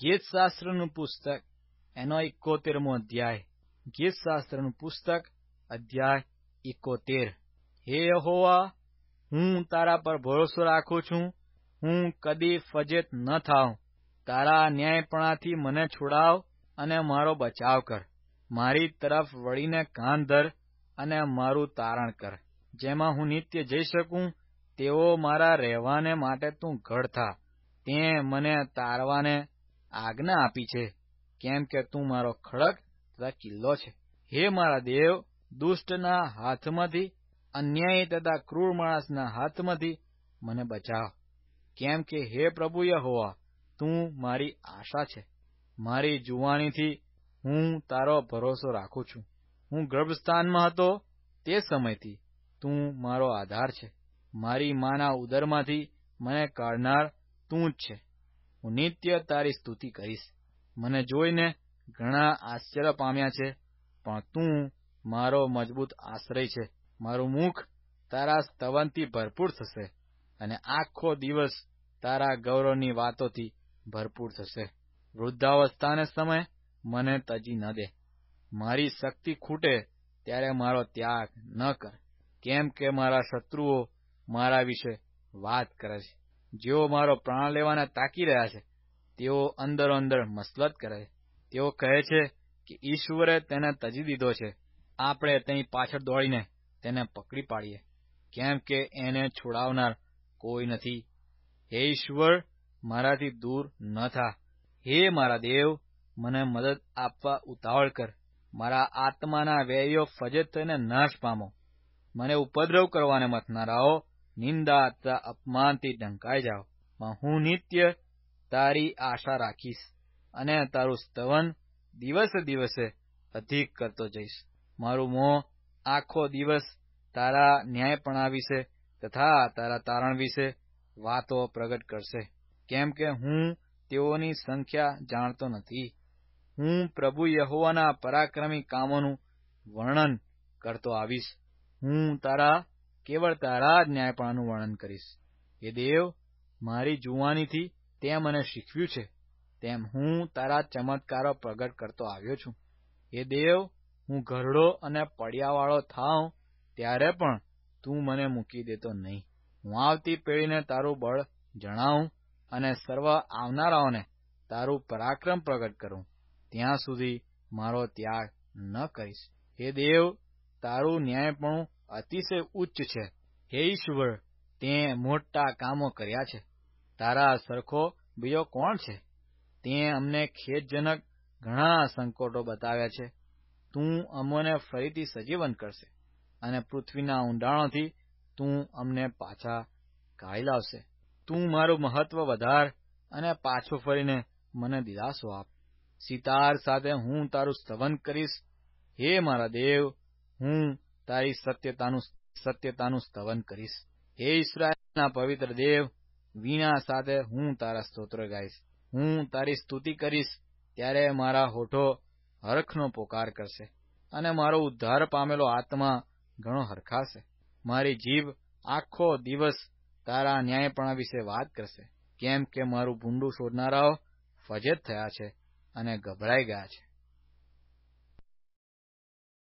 ગીતશાસ્ત્રનું પુસ્તક એનો એકોતેરમો અધ્યાય ગીતશાસ્ત્રનું પુસ્તક અધ્યાય એકોતેર હે યહોવા હું તારા પર ભરોસો રાખું છું હું કદી ફજેત ન થાઉં તારા ન્યાયપણાથી મને છોડાવ અને મારો બચાવ કર મારી તરફ વળીને કાન ધર અને મારું તારણ કર જેમાં હું નિત્ય જઈ શકું તેઓ મારા રહેવાને માટે તું ઘડ થા તે મને તારવાને આજ્ઞા આપી છે કેમ કે તું મારો ખડક તથા કિલ્લો છે હે મારા દેવ દુષ્ટના હાથમાંથી અન્યાય તથા ક્રૂર માણસના હાથમાંથી મને બચાવ કેમ કે હે પ્રભુ યહોવા તું મારી આશા છે મારી જુવાણીથી હું તારો ભરોસો રાખું છું હું ગર્ભસ્થાનમાં હતો તે સમયથી તું મારો આધાર છે મારી માના ઉદરમાંથી મને કાઢનાર તું જ છે હું નિત્ય તારી સ્તુતિ કરીશ મને જોઈને ઘણા આશ્ચર્ય પામ્યા છે પણ તું મારો મજબૂત આશ્રય છે મારું મુખ તારા સ્તવનથી ભરપૂર થશે અને આખો દિવસ તારા ગૌરવની વાતોથી ભરપૂર થશે વૃદ્ધાવસ્થાને સમય મને તજી ન દે મારી શક્તિ ખૂટે ત્યારે મારો ત્યાગ ન કર કેમ કે મારા શત્રુઓ મારા વિશે વાત કરે છે જેઓ મારો પ્રાણ લેવાના તાકી રહ્યા છે તેઓ અંદરો અંદર મસલત કરે તેઓ કહે છે કે ઈશ્વરે તેને તજી દીધો છે આપણે તેની પાછળ દોડીને તેને પકડી પાડીએ કેમ કે એને છોડાવનાર કોઈ નથી હે ઈશ્વર મારાથી દૂર ન થા હે મારા દેવ મને મદદ આપવા ઉતાવળ કર મારા આત્માના વ્યયો ફજત થઈને નાશ પામો મને ઉપદ્રવ કરવાને મથનારાઓ નિંદા તથા અપમાનથી ઢંકાઈ જાઓ પણ હું નિત્ય તારી આશા રાખીશ અને તારું સ્તવન દિવસે દિવસે અધિક કરતો જઈશ મારું મોં આખો દિવસ તારા ન્યાયપણા વિશે તથા તારા તારણ વિશે વાતો પ્રગટ કરશે કેમ કે હું તેઓની સંખ્યા જાણતો નથી હું પ્રભુ યહોવાના પરાક્રમી કામોનું વર્ણન કરતો આવીશ હું તારા કેવળ તારા જ ન્યાયપણાનું વર્ણન કરીશ એ દેવ મારી જુવાનીથી તે મને શીખવ્યું છે તેમ હું તારા ચમત્કારો પ્રગટ કરતો આવ્યો છું એ દેવ હું ઘરડો અને પડિયાવાળો થાઉં ત્યારે પણ તું મને મૂકી દેતો નહીં હું આવતી પેઢીને તારું બળ જણાવું અને સર્વ આવનારાઓને તારું પરાક્રમ પ્રગટ કરું ત્યાં સુધી મારો ત્યાગ ન કરીશ હે દેવ તારું ન્યાયપણું અતિશય ઉચ્ચ છે હે ઈશ્વર તે મોટા કામો કર્યા છે તારા સરખો બીજો કોણ છે તે અમને ખેદજનક ઘણા સંકોટો બતાવ્યા છે તું અમોને ફરીથી સજીવન કરશે અને પૃથ્વીના ઊંડાણોથી તું અમને પાછા કાઢી લાવશે તું મારું મહત્વ વધાર અને પાછો ફરીને મને દિલાસો આપ સિતાર સાથે હું તારું સ્તવન કરીશ હે મારા દેવ હું તારી સત્યતાનું સત્યતાનું સ્તવન કરીશ હે ઇસરાયલના પવિત્ર દેવ વીણા સાથે હું તારા સ્તોત્ર ગાઈશ હું તારી સ્તુતિ કરીશ ત્યારે મારા હોઠો હરખનો પોકાર કરશે અને મારો ઉદ્ધાર પામેલો આત્મા ઘણો હરખાશે મારી જીભ આખો દિવસ તારા ન્યાયપણા વિશે વાત કરશે કેમ કે મારું ભૂંડું શોધનારાઓ ફજેત થયા છે અને ગભરાઈ ગયા છે